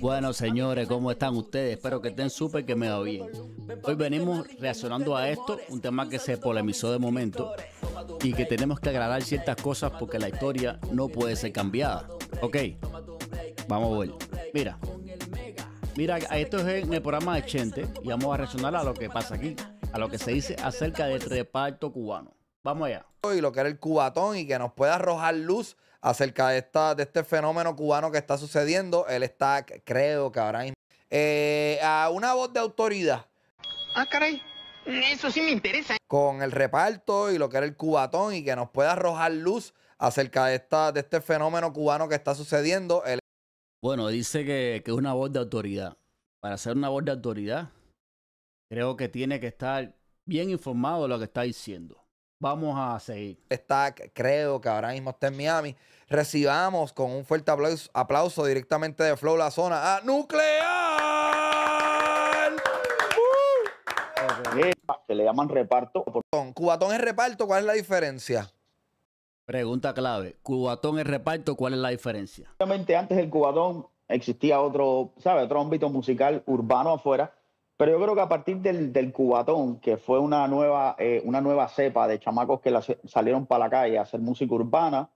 Bueno, señores, ¿cómo están ustedes? Espero que estén súper, que me va bien. Hoy venimos reaccionando a esto, un tema que se polemizó de momento y que tenemos que agradar ciertas cosas porque la historia no puede ser cambiada. Ok, vamos a ver. Mira, mira, esto es en el programa de Chente y vamos a reaccionar a lo que pasa aquí, a lo que se dice acerca del reparto cubano. Vamos allá. Y lo que era el cubatón y que nos pueda arrojar luz acerca de, esta, de este fenómeno cubano que está sucediendo. Él está, creo que habrá eh, a una voz de autoridad. Ah, caray. Eso sí me interesa. Con el reparto y lo que era el cubatón y que nos pueda arrojar luz acerca de, esta, de este fenómeno cubano que está sucediendo. Bueno, dice que, que es una voz de autoridad. Para ser una voz de autoridad, creo que tiene que estar bien informado de lo que está diciendo vamos a seguir. Está, creo que ahora mismo está en Miami. Recibamos con un fuerte aplauso, directamente de Flow La Zona a Nuclear. se le llaman reparto. Cubatón es reparto, ¿cuál es la diferencia? Pregunta clave. Cubatón es reparto, ¿cuál es la diferencia? Obviamente antes del cubatón existía otro, ¿sabe? Otro ámbito musical urbano afuera pero yo creo que a partir del, cubatón, que fue una nueva, eh, una nueva cepa de chamacos que salieron para la calle a hacer música urbana,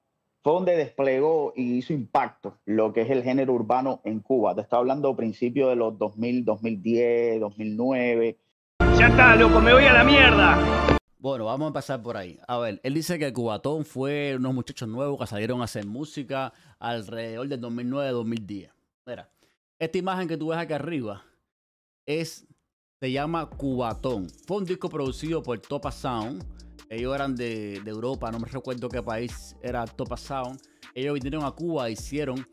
fue donde desplegó y hizo impacto lo que es el género urbano en Cuba. Te estaba hablando principios de los 2000, 2010, 2009. Ya está, loco, me voy a la mierda. Bueno, vamos a pasar por ahí. A ver, él dice que el Cubatón fue unos muchachos nuevos que salieron a hacer música alrededor del 2009-2010. Mira, esta imagen que tú ves acá arriba es se llama Cubatón. Fue un disco producido por Topa Sound. Ellos eran de, Europa, no me recuerdo qué país era Topa Sound. Ellos vinieron a Cuba e hicieron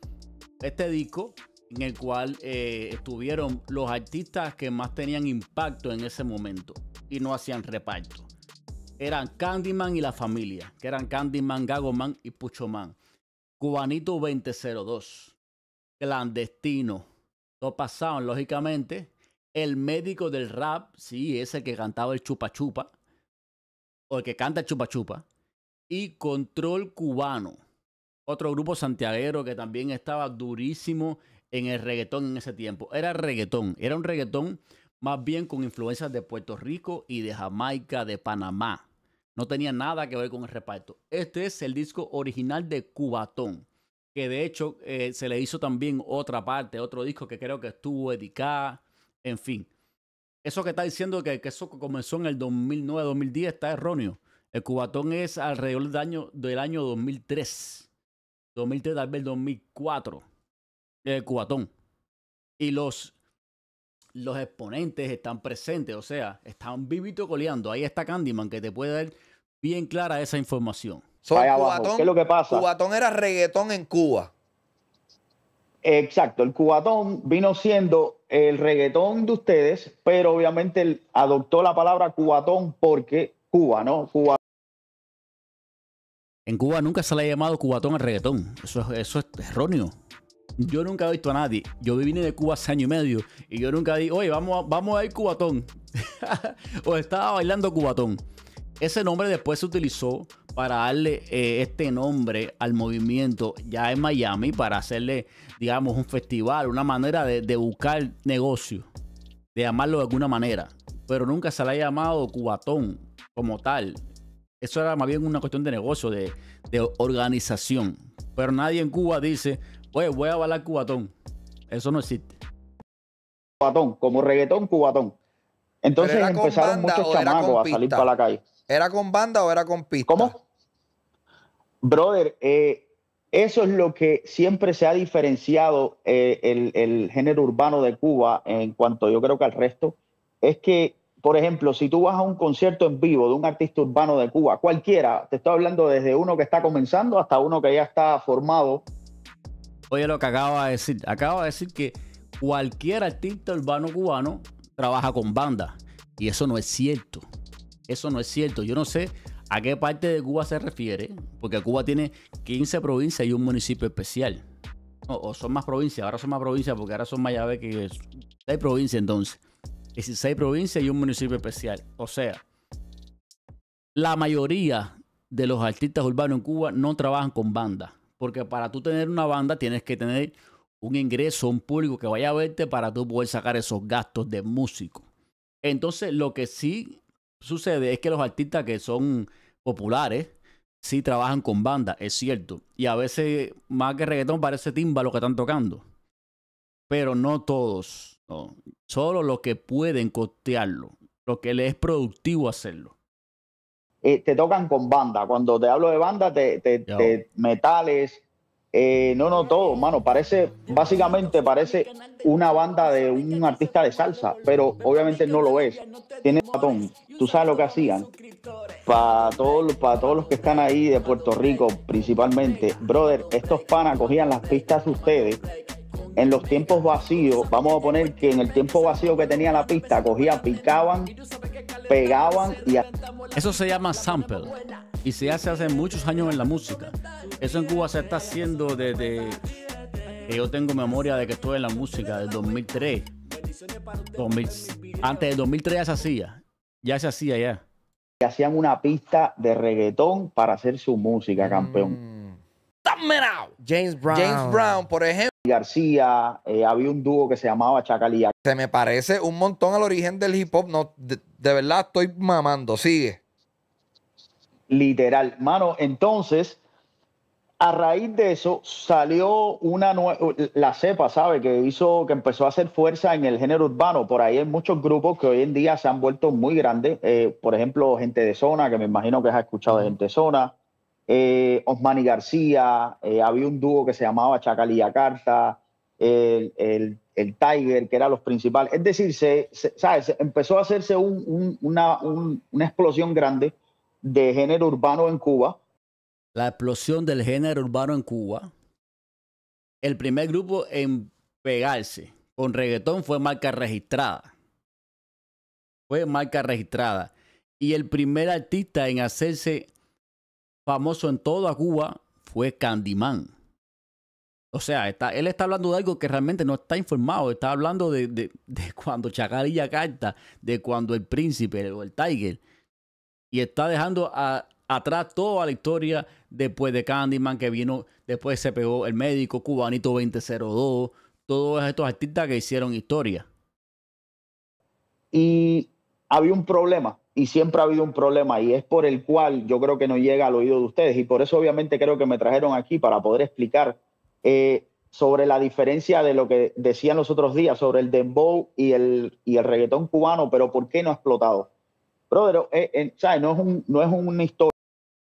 este disco en el cual eh, estuvieron los artistas que más tenían impacto en ese momento y no hacían reparto. Eran Candyman y la familia, que eran Candyman, Gagoman y Puchoman. Cubanito 2002, Clandestino, Topa Sound, lógicamente, el médico del rap, sí, es el que cantaba el chupa chupa, o el que canta el chupa chupa, y Control Cubano, otro grupo santiaguero que también estaba durísimo en el reggaetón en ese tiempo. Era reggaetón, era un reggaetón más bien con influencias de Puerto Rico y de Jamaica, de Panamá. No tenía nada que ver con el reparto. Este es el disco original de Cubatón, que de hecho eh, se le hizo también otra parte, otro disco que creo que estuvo dedicado. En fin, eso que está diciendo que, que eso comenzó en el 2009-2010 está erróneo. El cubatón es alrededor del año, del año 2003. 2003, tal vez 2004. El cubatón. Y los, los exponentes están presentes, o sea, están vivito coleando. Ahí está Candyman que te puede dar bien clara esa información. ¿Qué es lo que pasa? Cubatón era reggaetón en Cuba. Exacto, el cubatón vino siendo el reggaetón de ustedes, pero obviamente adoptó la palabra cubatón porque Cuba, ¿no? Cuba. En Cuba nunca se le ha llamado cubatón al reggaetón. Eso, es erróneo. Yo nunca he visto a nadie. Yo vine de Cuba hace año y medio y yo nunca di, oye, vamos vamos a ir cubatón. o estaba bailando cubatón. Ese nombre después se utilizó para darle eh, este nombre al movimiento ya en Miami, para hacerle, digamos, un festival, una manera de, buscar negocio, de llamarlo de alguna manera. Pero nunca se le ha llamado cubatón como tal. Eso era más bien una cuestión de negocio, de, organización. Pero nadie en Cuba dice, pues voy a bailar cubatón. Eso no existe. Cubatón, como reggaetón, cubatón. Entonces empezaron muchos chamacos a salir para la calle. ¿Era con banda o era con pista? ¿Cómo? Brother, eh, eso es lo que siempre se ha diferenciado eh, el, género urbano de Cuba en cuanto yo creo que al resto. Es que, por ejemplo, si tú vas a un concierto en vivo de un artista urbano de Cuba, cualquiera, te estoy hablando desde uno que está comenzando hasta uno que ya está formado. Oye, lo que acaba de decir, acabo de decir que cualquier artista urbano cubano trabaja con banda. Y eso no es cierto. Eso no es cierto. Yo no sé a qué parte de Cuba se refiere, porque Cuba tiene 15 provincias y un municipio especial. O, son más provincias, ahora son más provincias, porque ahora son más llaves que 6 provincias entonces. 16 provincias y un municipio especial. O sea, la mayoría de los artistas urbanos en Cuba no trabajan con banda. porque para tú tener una banda tienes que tener un ingreso, un público que vaya a verte para tú poder sacar esos gastos de músico. Entonces, lo que sí sucede es que los artistas que son populares sí trabajan con bandas, es cierto. Y a veces, más que reggaetón, parece timba lo que están tocando. Pero no todos, Solo los que pueden costearlo, lo que les es productivo hacerlo. Eh, te tocan con banda. Cuando te hablo de banda, de te, te metales, eh, no, no, todo, mano. Parece, básicamente parece una banda de un artista de salsa, pero obviamente no lo es. Tiene patón Tú sabes lo que hacían. Para todos, para todos los que están ahí de Puerto Rico, principalmente, brother, estos panas cogían las pistas ustedes. En los tiempos vacíos, vamos a poner que en el tiempo vacío que tenía la pista, cogían, picaban, pegaban y. Eso se llama sample y se hace hace muchos años en la música. Eso en Cuba se está haciendo desde yo tengo memoria de que estuve en la música, del 2003. antes del 2003 ya se hacía, ya se hacía ya. Que hacían una pista de reggaetón para hacer su música, mm. campeón. Mm. James Brown. James Brown, por ejemplo. García, eh, había un dúo que se llamaba Chacalía. Se me parece un montón al origen del hip hop. No, de verdad estoy mamando. Sigue literal. Mano, entonces, a raíz de eso salió una nueva, la cepa, ¿sabe? Que hizo, que empezó a hacer fuerza en el género urbano. Por ahí hay muchos grupos que hoy en día se han vuelto muy grandes. Eh, por ejemplo, Gente de Zona, que me imagino que has escuchado de Gente de Zona. Eh, Osmani García, eh, había un dúo que se llamaba Chacal y el, Tiger, que eran los principales. Es decir, se, Empezó a hacerse una, una explosión grande de género urbano en Cuba. La explosión del género urbano en Cuba. El primer grupo en pegarse con reggaetón fue marca registrada. Fue marca registrada. Y el primer artista en hacerse famoso en toda Cuba fue Candyman. O sea, está, él está hablando de algo que realmente no está informado. Está hablando de, de, de cuando Chacarilla canta, de cuando el príncipe o el Tiger y está dejando atrás toda la historia después de Candyman que vino, después se pegó el médico, Cubanito 2002, todos estos artistas que hicieron historia. Y había un problema, y siempre ha habido un problema, y es por el cual yo creo que no llega al oído de ustedes, y por eso obviamente creo que me trajeron aquí para poder explicar eh, sobre la diferencia de lo que decían los otros días sobre el dembow y el, y el reggaetón cubano, pero por qué no ha explotado. Brother, eh, eh, No, es un, no es una historia.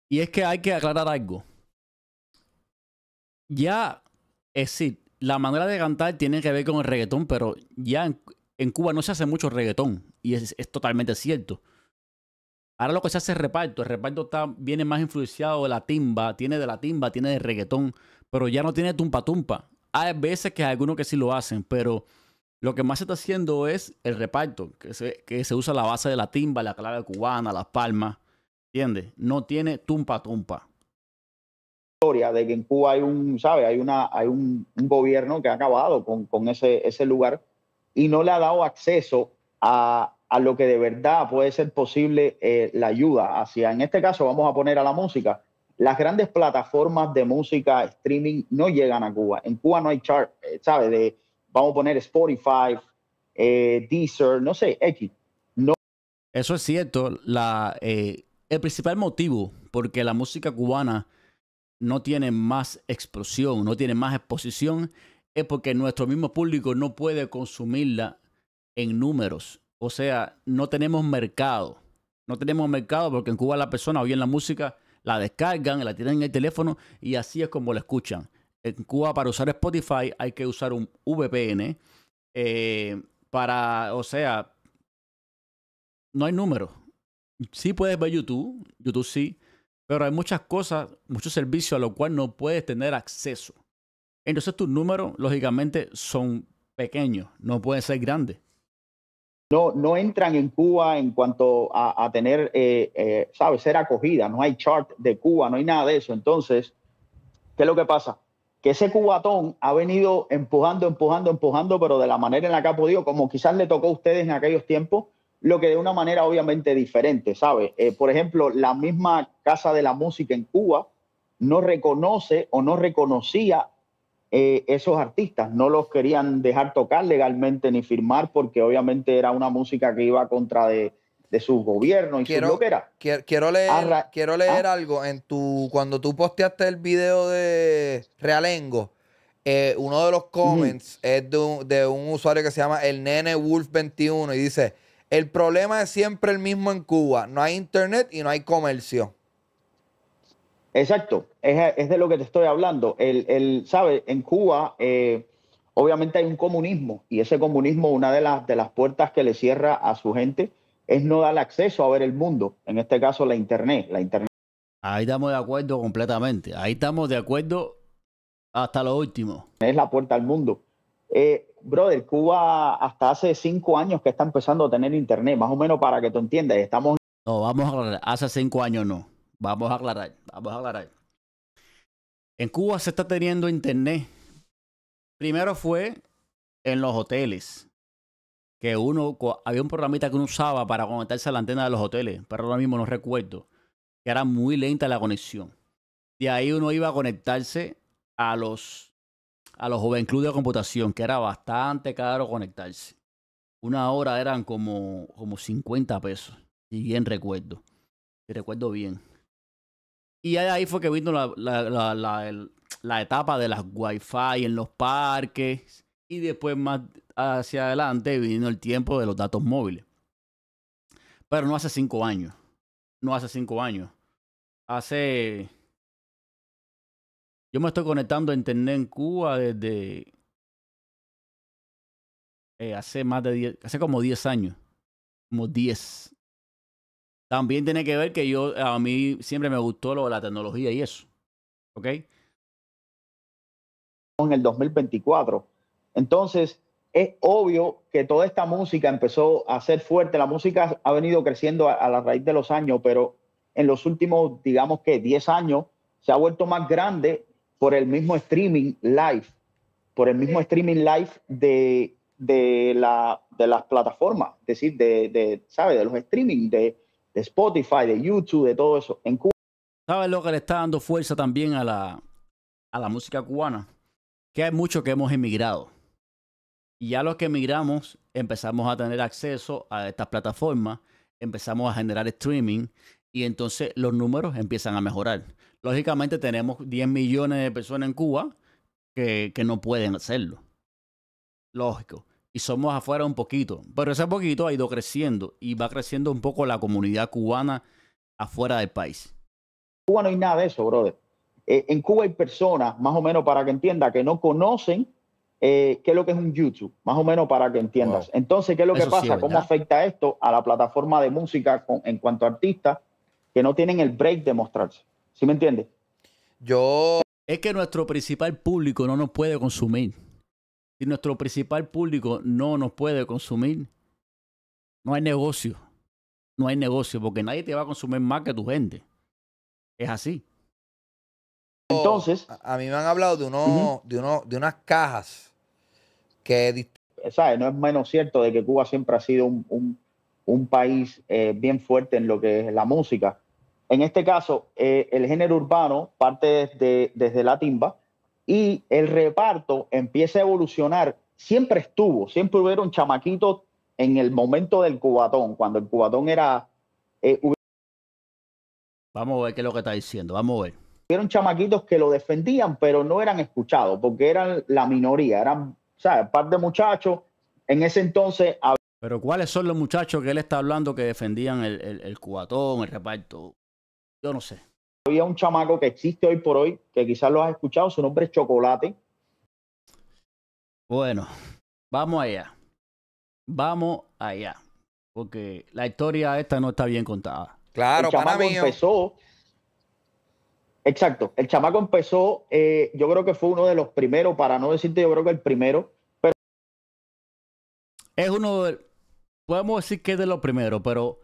Y es que hay que aclarar algo. Ya, es decir, la manera de cantar tiene que ver con el reggaetón, pero ya en, Cuba no se hace mucho reggaetón. Y es, es, totalmente cierto. Ahora lo que se hace es reparto. El reparto está, viene más influenciado de la timba, tiene de la timba, tiene de reggaetón, pero ya no tiene tumpa tumpa. Hay veces que hay algunos que sí lo hacen, pero lo que más se está haciendo es el reparto, que se, que se usa la base de la timba, la clave cubana, las palmas. ¿Entiendes? No tiene tumpa tumpa. Historia de que en Cuba hay un, ¿sabe? Hay una, hay un, gobierno que ha acabado con, con, ese, ese lugar y no le ha dado acceso a, a lo que de verdad puede ser posible eh, la ayuda hacia, en este caso vamos a poner a la música, las grandes plataformas de música streaming no llegan a Cuba. En Cuba no hay chart, eh, ¿sabes? De, vamos a poner Spotify, eh, Deezer, no sé, X. No. Eso es cierto. La, eh, el principal motivo porque la música cubana no tiene más explosión, no tiene más exposición, es porque nuestro mismo público no puede consumirla en números. O sea, no tenemos mercado. No tenemos mercado porque en Cuba la persona oyen la música la descargan, la tienen en el teléfono y así es como la escuchan. En Cuba, para usar Spotify, hay que usar un VPN. Eh, para, o sea, no hay números. Sí puedes ver YouTube, YouTube sí, pero hay muchas cosas, muchos servicios a los cuales no puedes tener acceso. Entonces tus números, lógicamente, son pequeños, no pueden ser grandes. No, no entran en Cuba en cuanto a, tener, eh, eh, ¿sabes?, ser acogida. No hay chart de Cuba, no hay nada de eso. Entonces, ¿qué es lo que pasa? que ese cubatón ha venido empujando, empujando, empujando, pero de la manera en la que ha podido, como quizás le tocó a ustedes en aquellos tiempos, lo que de una manera obviamente diferente, ¿sabes? Eh, por ejemplo, la misma Casa de la Música en Cuba no reconoce o no reconocía eh, esos artistas, no los querían dejar tocar legalmente ni firmar porque obviamente era una música que iba contra de, de su gobierno y quiero, su Quiero, leer, quiero leer ¿Ah? algo. En tu, cuando tú posteaste el video de Realengo, eh, uno de los comments es de un, usuario que se llama el nene Wolf 21 y dice, el problema es siempre el mismo en Cuba, no hay internet y no hay comercio. Exacto, es, de lo que te estoy hablando. El, ¿sabe? En Cuba, eh, obviamente hay un comunismo y ese comunismo, una de las, de las puertas que le cierra a su gente es no dar acceso a ver el mundo, en este caso la Internet, la Internet. Ahí estamos de acuerdo completamente, ahí estamos de acuerdo hasta lo último. Es la puerta al mundo. Eh, brother, Cuba hasta hace cinco años que está empezando a tener Internet, más o menos para que tú entiendas, estamos... No, vamos a aclarar, hace cinco años no, vamos a aclarar, vamos a aclarar. En Cuba se está teniendo Internet. Primero fue en los hoteles, que uno, había un programita que uno usaba para conectarse a la antena de los hoteles, pero ahora mismo no recuerdo, que era muy lenta la conexión. De ahí uno iba a conectarse a los, a los Joven Club de Computación, que era bastante caro conectarse. Una hora eran como, como 50 pesos, y bien recuerdo, y recuerdo bien. Y ahí fue que vino la, la, etapa de las wifi en los parques, y después más hacia adelante vino el tiempo de los datos móviles. Pero no hace cinco años. No hace cinco años. Hace... Yo me estoy conectando a Internet en Cuba desde... Eh, hace más de diez hace como diez años. Como diez También tiene que ver que yo, a mí siempre me gustó lo de la tecnología y eso. ¿Ok? En el 2024 entonces, es obvio que toda esta música empezó a ser fuerte. La música ha venido creciendo a, la raíz de los años, pero en los últimos, digamos que 10 años, se ha vuelto más grande por el mismo streaming live, por el mismo streaming live de, de, de las plataformas, es decir, de, ¿sabe? de los streaming, de, Spotify, de YouTube, de todo eso. En Cuba. ¿Sabes lo que le está dando fuerza también a a la música cubana? Que hay muchos que hemos emigrado. Y ya los que migramos empezamos a tener acceso a estas plataformas, empezamos a generar streaming y entonces los números empiezan a mejorar. Lógicamente tenemos 10 millones de personas en Cuba que, no pueden hacerlo. Lógico. Y somos afuera un poquito. Pero ese poquito ha ido creciendo y va creciendo un poco la comunidad cubana afuera del país. Cuba no hay nada de eso, brother. Eh, en Cuba hay personas, más o menos para que entienda, que no conocen eh, qué es lo que es un YouTube, más o menos para que entiendas. Entonces, ¿qué es lo que pasa? ¿Cómo afecta esto a la plataforma de música en cuanto a artistas que no tienen el break de mostrarse? ¿Sí me entiendes? Yo... Es que nuestro principal público no nos puede consumir. Si nuestro principal público no nos puede consumir, no hay negocio. No hay negocio porque nadie te va a consumir más que tu gente. Es así. Entonces. A, mí me han hablado de, uno, de, uno, de unas cajas que... Eh, sabes No es menos cierto de que Cuba siempre ha sido un, un, país eh, bien fuerte en lo que es la música. En este caso, eh, el género urbano parte desde, desde la timba y el reparto empieza a evolucionar. Siempre estuvo, siempre un chamaquitos en el momento del cubatón, cuando el cubatón era... Vamos a ver qué es lo que está diciendo, vamos a ver. Hubieron chamaquitos que lo defendían, pero no eran escuchados, porque eran la minoría, eran o sea, un par de muchachos en ese entonces... Pero ¿cuáles son los muchachos que él está hablando que defendían el, el, el cubatón, el reparto? Yo no sé. Había un chamaco que existe hoy por hoy, que quizás lo has escuchado, su nombre es Chocolate. Bueno, vamos allá. Vamos allá. Porque la historia esta no está bien contada. Claro, el chamaco empezó Exacto, el chamaco empezó, eh, yo creo que fue uno de los primeros, para no decirte yo creo que el primero, pero... Es uno de, podemos decir que es de los primeros, pero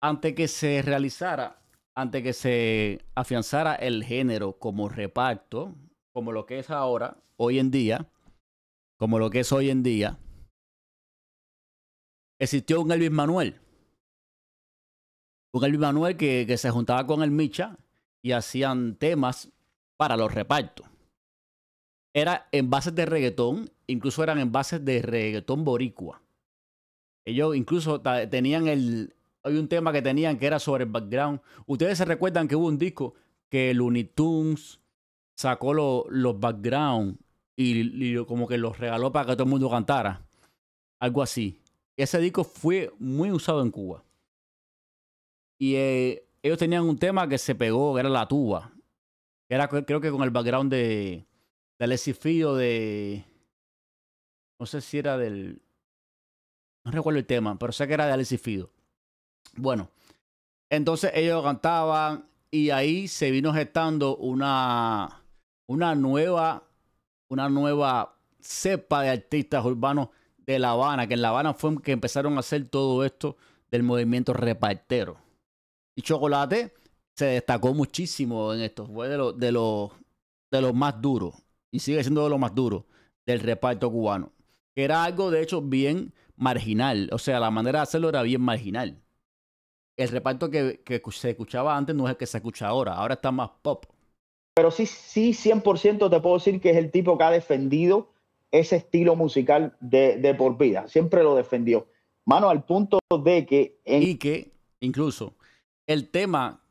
antes que se realizara, antes que se afianzara el género como reparto, como lo que es ahora, hoy en día, como lo que es hoy en día, existió un Elvis Manuel. Un Elvis Manuel que, que se juntaba con el Micha y hacían temas para los repartos. Era en envases de reggaetón, incluso eran envases de reggaetón boricua. Ellos incluso tenían el... Hay un tema que tenían que era sobre el background. Ustedes se recuerdan que hubo un disco que Looney Tunes sacó los los background y, como que los regaló para que todo el mundo cantara. Algo así. Ese disco fue muy usado en Cuba. Y eh, ellos tenían un tema que se pegó, que era la tuba. Era, creo que con el background de, de Alexis de. No sé si era del. No recuerdo el tema, pero sé que era de Alexis Fido. Bueno, entonces ellos cantaban y ahí se vino gestando una, una nueva. Una nueva cepa de artistas urbanos de La Habana, que en La Habana fue que empezaron a hacer todo esto del movimiento repartero. Y Chocolate se destacó muchísimo en esto. Fue de los de los más duros. Y sigue siendo de los más duros del reparto cubano. Que era algo, de hecho, bien marginal. O sea, la manera de hacerlo era bien marginal. El reparto que, se escuchaba antes no es el que se escucha ahora. Ahora está más pop. Pero sí, sí, 100% te puedo decir que es el tipo que ha defendido ese estilo musical de, por vida. Siempre lo defendió. Mano, al punto de que... Y que incluso el tema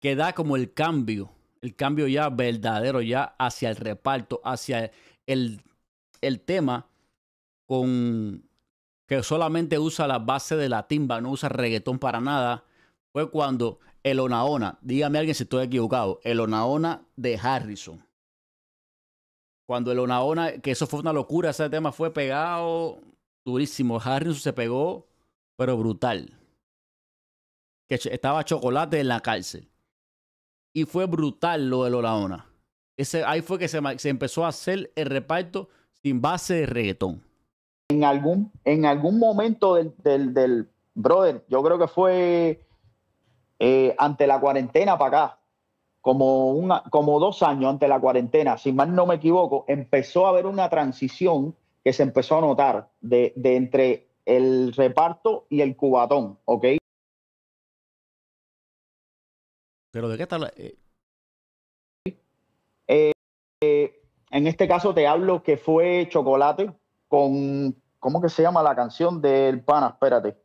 que da como el cambio, el cambio ya verdadero, ya hacia el reparto, hacia el, el tema con que solamente usa la base de la timba, no usa reggaetón para nada, fue cuando el Onaona, dígame alguien si estoy equivocado, el Onaona de Harrison. Cuando el Onaona, que eso fue una locura, ese tema fue pegado durísimo. Harrison se pegó, pero brutal que estaba Chocolate en la cárcel. Y fue brutal lo de Lolaona. Ese, ahí fue que se, se, empezó a hacer el reparto sin base de reggaetón. En algún, en algún momento del, del, brother, yo creo que fue eh, ante la cuarentena para acá, como, una, como dos años ante la cuarentena, si mal no me equivoco, empezó a haber una transición que se empezó a notar de, de entre el reparto y el cubatón, ¿ok? ¿Pero de qué está eh, eh, eh, en este caso te hablo que fue Chocolate con, ¿cómo que se llama la canción del pana? Espérate.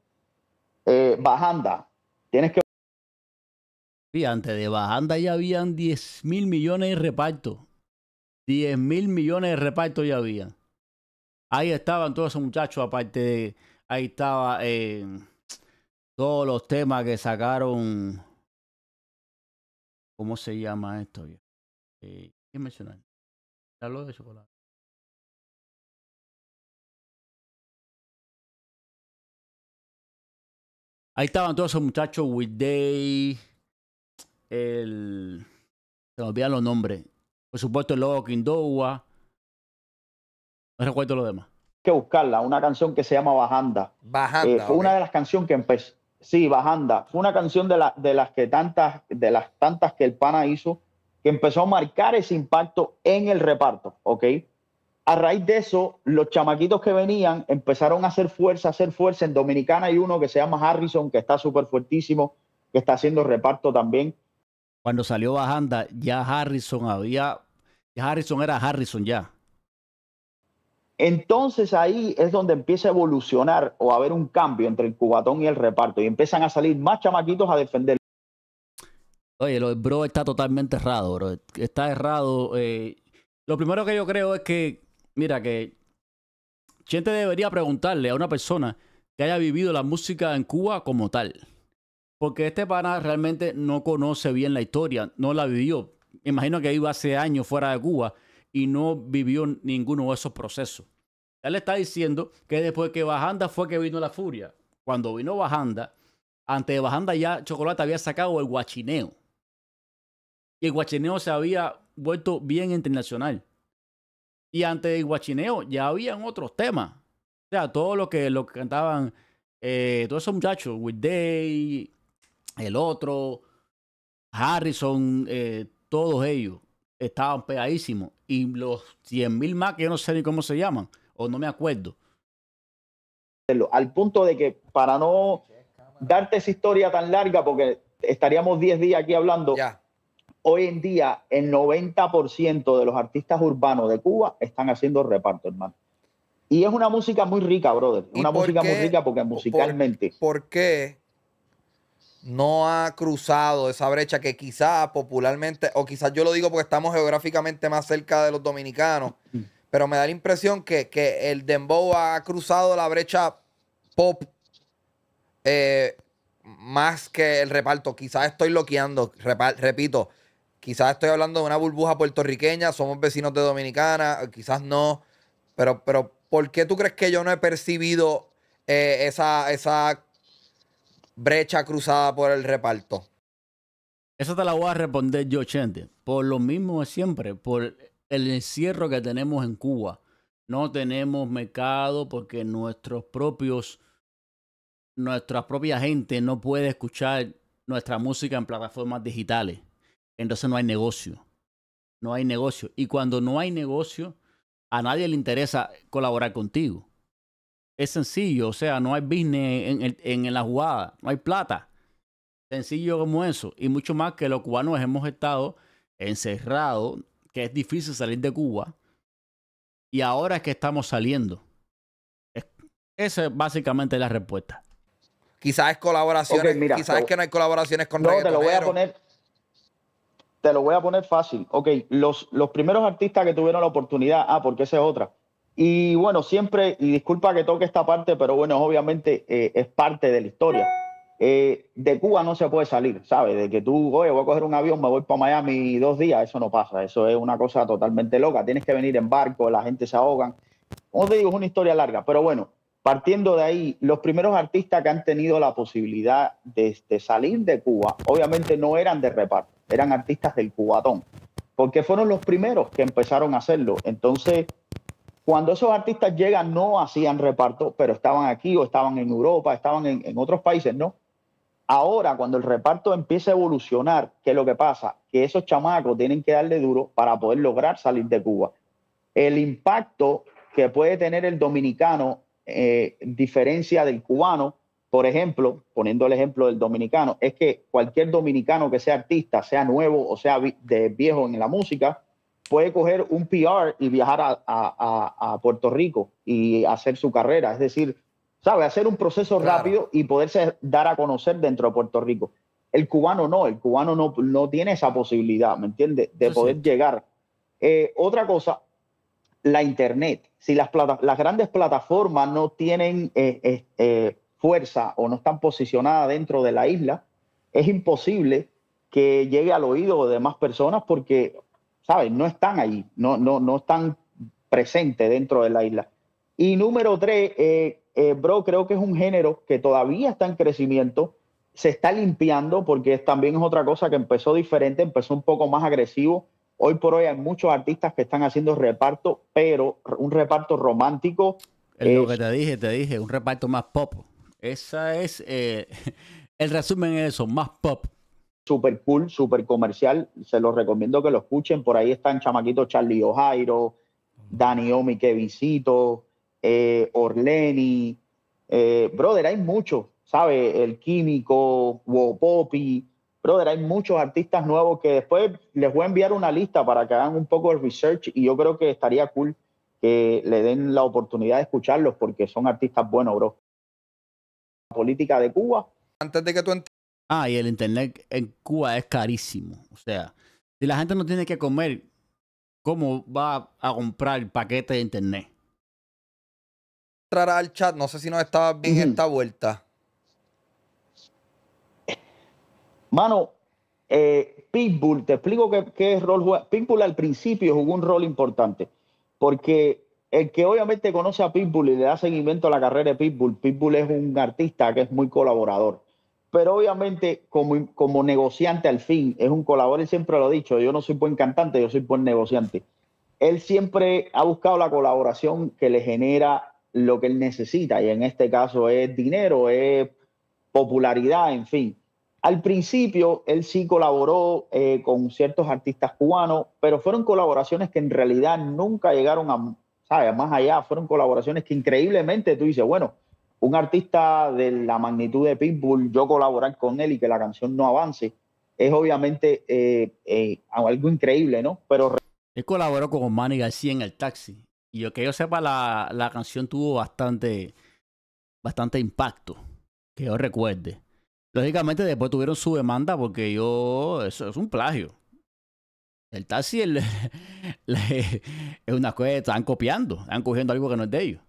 Bajanda. Tienes que... antes de Bajanda ya habían 10 mil millones de reparto. 10 mil millones de reparto ya había. Ahí estaban todos esos muchachos, aparte de... Ahí estaba todos los temas que sacaron ¿Cómo se llama esto? Eh, ¿Qué mencionar? de chocolate. Ahí estaban todos esos muchachos, Day, el... Se me olvidan los nombres. Por supuesto, el logo Kindowa. No recuerdo lo demás. Hay que buscarla, una canción que se llama Bajanda. Bajanda. Eh, fue una de las canciones que empezó Sí, Bajanda. Fue una canción de, la, de, las que tantas, de las tantas que el pana hizo que empezó a marcar ese impacto en el reparto, ¿ok? A raíz de eso, los chamaquitos que venían empezaron a hacer fuerza, a hacer fuerza. En Dominicana hay uno que se llama Harrison, que está súper fuertísimo, que está haciendo reparto también. Cuando salió Bajanda, ya Harrison había... Harrison era Harrison ya. Entonces ahí es donde empieza a evolucionar o a haber un cambio entre el cubatón y el reparto y empiezan a salir más chamaquitos a defender. Oye, lo bro está totalmente errado, bro. Está errado. Eh, lo primero que yo creo es que, mira, que gente debería preguntarle a una persona que haya vivido la música en Cuba como tal. Porque este pana realmente no conoce bien la historia, no la vivió. Imagino que iba hace años fuera de Cuba y no vivió ninguno de esos procesos. Él está diciendo que después que Bajanda fue que vino la furia. Cuando vino Bajanda, antes de Bajanda ya Chocolate había sacado el guachineo. Y el guachineo se había vuelto bien internacional. Y antes del guachineo ya habían otros temas. O sea, todo lo que, lo cantaban eh, todos esos muchachos, With Day, el otro, Harrison, eh, todos ellos estaban pegadísimos. Y los 100.000 más que yo no sé ni cómo se llaman, o no me acuerdo. Al punto de que para no darte esa historia tan larga, porque estaríamos 10 días aquí hablando, hoy en día el 90% de los artistas urbanos de Cuba están haciendo reparto, hermano. Y es una música muy rica, brother. Una música muy rica porque musicalmente. por qué no ha cruzado esa brecha que quizás popularmente, o quizás yo lo digo porque estamos geográficamente más cerca de los dominicanos, pero me da la impresión que, el dembow ha cruzado la brecha pop eh, más que el reparto. Quizás estoy loqueando, repito, quizás estoy hablando de una burbuja puertorriqueña, somos vecinos de Dominicana, quizás no, pero, pero ¿por qué tú crees que yo no he percibido eh, esa, esa brecha cruzada por el reparto? Eso te la voy a responder yo, Chente. Por lo mismo siempre, por el encierro que tenemos en Cuba. No tenemos mercado porque nuestros propios, nuestra propia gente no puede escuchar nuestra música en plataformas digitales. Entonces no hay negocio. No hay negocio. Y cuando no hay negocio, a nadie le interesa colaborar contigo es sencillo, o sea, no hay business en, la jugada, no hay plata. Sencillo como eso. Y mucho más que los cubanos hemos estado encerrados, que es difícil salir de Cuba. Y ahora es que estamos saliendo. esa es básicamente la respuesta. Quizás es colaboraciones, quizás es que no hay colaboraciones con no, te lo voy a poner fácil. Ok, los, los primeros artistas que tuvieron la oportunidad, ah, porque esa es otra. Y bueno, siempre, y disculpa que toque esta parte, pero bueno, obviamente eh, es parte de la historia. Eh, de Cuba no se puede salir, ¿sabes? De que tú, oye, voy a coger un avión, me voy para Miami dos días, eso no pasa, eso es una cosa totalmente loca. Tienes que venir en barco, la gente se ahogan. Como te digo, es una historia larga, pero bueno, partiendo de ahí, los primeros artistas que han tenido la posibilidad de, de salir de Cuba, obviamente no eran de reparto, eran artistas del cubatón, porque fueron los primeros que empezaron a hacerlo. Entonces, cuando esos artistas llegan no hacían reparto, pero estaban aquí o estaban en Europa, estaban en, otros países, ¿no? Ahora, cuando el reparto empieza a evolucionar, ¿qué es lo que pasa? Que esos chamacos tienen que darle duro para poder lograr salir de Cuba. El impacto que puede tener el dominicano eh, diferencia del cubano, por ejemplo, poniendo el ejemplo del dominicano, es que cualquier dominicano que sea artista, sea nuevo o sea de viejo en la música, puede coger un PR y viajar a, a, a Puerto Rico y hacer su carrera. Es decir, ¿sabe? Hacer un proceso rápido y poderse dar a conocer dentro de Puerto Rico. El cubano no, el cubano no, no tiene esa posibilidad, ¿me entiende? De poder llegar. Eh, otra cosa, la Internet. Si las, plata las grandes plataformas no tienen eh, eh, fuerza o no están posicionadas dentro de la isla, es imposible que llegue al oído de más personas porque ¿sabes? No están ahí, no, no, no están presentes dentro de la isla. Y número tres, eh, eh, bro, creo que es un género que todavía está en crecimiento, se está limpiando porque también es otra cosa que empezó diferente, empezó un poco más agresivo. Hoy por hoy hay muchos artistas que están haciendo reparto, pero un reparto romántico. Es lo que te dije, te dije, un reparto más pop. Esa es eh, el resumen de eso, más pop. Super cool, super comercial. Se los recomiendo que lo escuchen. Por ahí están Chamaquito Charlie Ojairo, Dani Omi Kevincito, eh, Orleni. Eh, brother, hay muchos, ¿sabes? El Químico, Wopopi. Brother, hay muchos artistas nuevos que después les voy a enviar una lista para que hagan un poco de research y yo creo que estaría cool que le den la oportunidad de escucharlos porque son artistas buenos, bro. La política de Cuba. Antes de que tú Ah, y el internet en Cuba es carísimo. O sea, si la gente no tiene que comer, ¿cómo va a comprar el paquete de internet? Entrará al chat, no sé si nos estaba bien esta vuelta. Mano, eh, Pitbull, te explico qué, qué rol juega. Pitbull al principio jugó un rol importante, porque el que obviamente conoce a Pitbull y le da seguimiento a la carrera de Pitbull, Pitbull es un artista que es muy colaborador pero obviamente como, como negociante al fin, es un colaborador, él siempre lo ha dicho, yo no soy buen cantante, yo soy buen negociante. Él siempre ha buscado la colaboración que le genera lo que él necesita, y en este caso es dinero, es popularidad, en fin. Al principio él sí colaboró eh, con ciertos artistas cubanos, pero fueron colaboraciones que en realidad nunca llegaron a, Más allá, fueron colaboraciones que increíblemente tú dices, bueno, un artista de la magnitud de Pitbull, yo colaborar con él y que la canción no avance, es obviamente eh, eh, algo increíble, ¿no? Pero... Él colaboró con Manny García en el taxi. Y yo que yo sepa, la, canción tuvo bastante, bastante impacto, que yo recuerde. Lógicamente después tuvieron su demanda porque yo, eso es un plagio. El taxi es una cosa que están copiando, están cogiendo algo que no es de ellos.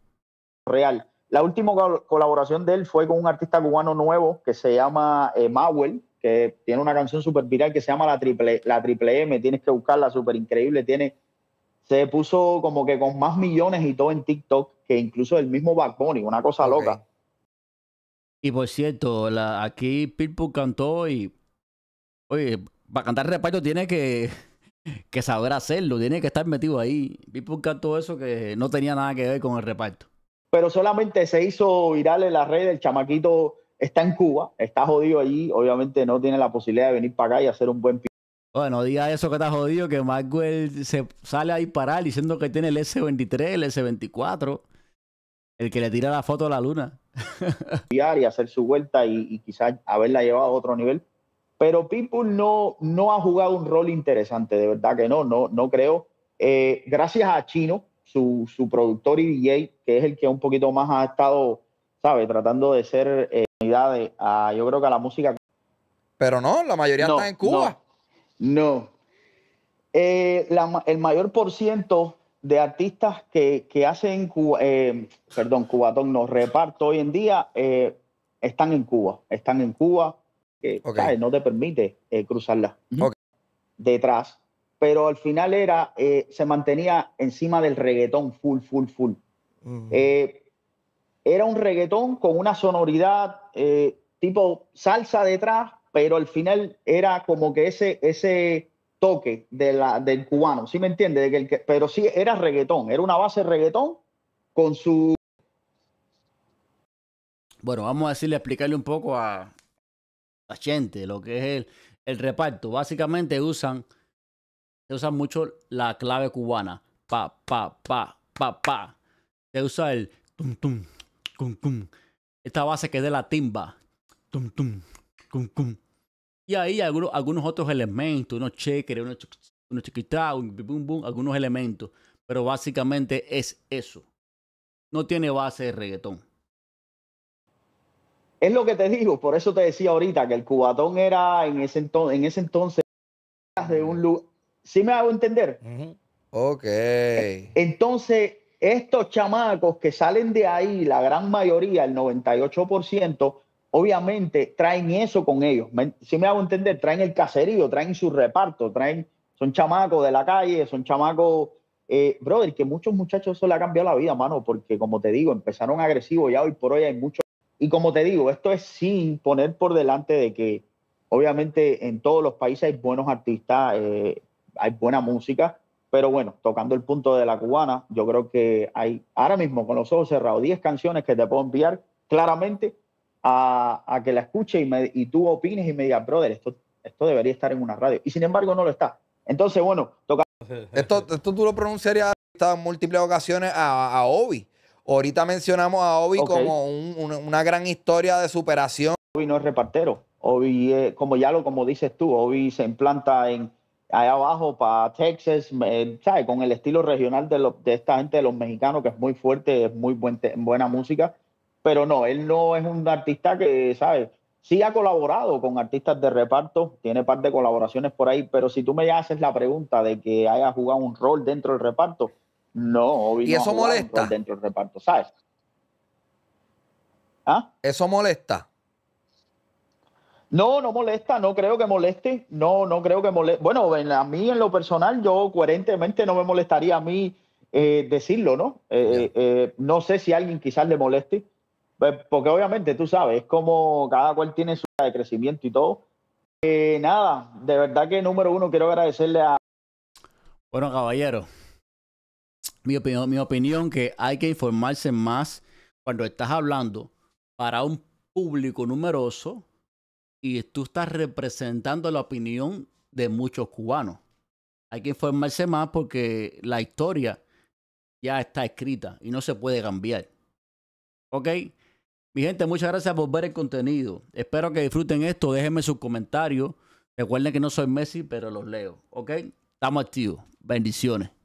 Real. La última colaboración de él fue con un artista cubano nuevo que se llama eh, Mawel, que tiene una canción súper viral que se llama la triple, la M, tienes que buscarla, súper increíble, tiene, se puso como que con más millones y todo en TikTok que incluso el mismo Backbone, una cosa loca. Y por cierto, aquí Pitbull cantó y, oye, para cantar reparto tiene que, que saber hacerlo, tiene que estar metido ahí. Pitbull cantó eso que no tenía nada que ver con el reparto pero solamente se hizo viral en la red, el chamaquito está en Cuba, está jodido allí, obviamente no tiene la posibilidad de venir para acá y hacer un buen bueno, diga eso que está jodido, que Maxwell se sale a disparar diciendo que tiene el S-23, el S-24, el que le tira la foto a la luna. y hacer su vuelta y, quizás haberla llevado a otro nivel. Pero People no, no ha jugado un rol interesante, de verdad que no, no, no creo. Eh, gracias a Chino, su, productor y DJ, que es el que un poquito más ha estado, ¿sabe? Tratando de ser eh, unidades a, yo creo que a la música. Pero no, la mayoría no, está en Cuba. No. Eh, el mayor por ciento de artistas que, que hacen, Cuba, eh, perdón, Cubatón, nos reparto hoy en día, eh, están en Cuba. Están en Cuba. que No te permite cruzarla. Detrás pero al final era, eh, se mantenía encima del reggaetón, full, full, full. Eh, era un reggaetón con una sonoridad eh, tipo salsa detrás, pero al final era como que ese, ese toque de la, del cubano, ¿sí me entiende? De que pero sí era reggaetón, era una base reggaetón con su... Bueno, vamos a decirle, explicarle un poco a, la gente lo que es el reparto. Básicamente usan se usa mucho la clave cubana. Pa, pa, pa, pa, pa. Se usa el tum, tum, cum. Esta base que es de la timba. Tum, tum, Y ahí algunos, otros elementos, unos cheques, unos, unos algunos elementos. Pero básicamente es eso. No tiene base de reggaetón. Es lo que te digo, por eso te decía ahorita que el cubatón era en ese, entonces en ese entonces de un lugar ¿Sí me hago entender? Ok. Entonces, estos chamacos que salen de ahí, la gran mayoría, el 98%, obviamente traen eso con ellos. Si me hago entender, traen el caserío, traen su reparto, traen, son chamacos de la calle, son chamacos, eh, brother, que muchos muchachos eso le ha cambiado la vida, mano, porque como te digo, empezaron agresivos, ya hoy por hoy hay muchos. Y como te digo, esto es sin poner por delante de que obviamente en todos los países hay buenos artistas, eh, hay buena música, pero bueno, tocando el punto de la cubana, yo creo que hay ahora mismo con los ojos cerrados 10 canciones que te puedo enviar claramente a, a que la escuche y, me, y, tú opines y me digas, brother, esto, esto debería estar en una radio. Y sin embargo no lo está. Entonces, bueno, toca... Esto, esto tú lo pronunciarías en múltiples ocasiones a, a Obi. Ahorita mencionamos a Obi como un, una, gran historia de superación. Obi no es repartero. Obi, como ya lo como dices tú, Obi se implanta en, allá abajo para Texas, ¿sabes? Con el estilo regional de, de, esta gente, de los mexicanos, que es muy fuerte, es muy buena música. Pero no, él no es un artista que, ¿sabes? Sí ha colaborado con artistas de reparto, tiene par de colaboraciones por ahí, pero si tú me haces la pregunta de que haya jugado un rol dentro del reparto, no, obviamente. Y eso molesta. Dentro del reparto, ¿sabes? ¿Ah? Eso molesta. No, no molesta, no creo que moleste, no, no creo que moleste. Bueno, a mí en lo personal, yo coherentemente no me molestaría a mí eh, decirlo, ¿no? Eh, eh, no sé si a alguien quizás le moleste, pues, porque obviamente tú sabes, es como cada cual tiene su de crecimiento y todo. nada, de verdad que número uno quiero agradecerle a... Bueno, caballero, mi opinión, mi opinión que hay que informarse más cuando estás hablando para un público numeroso y tú estás representando la opinión de muchos cubanos. Hay que informarse más porque la historia ya está escrita y no se puede cambiar. ¿Ok? Mi gente, muchas gracias por ver el contenido. Espero que disfruten esto. Déjenme sus comentarios. Recuerden que no soy Messi, pero los leo. ¿Ok? Estamos activos. Bendiciones.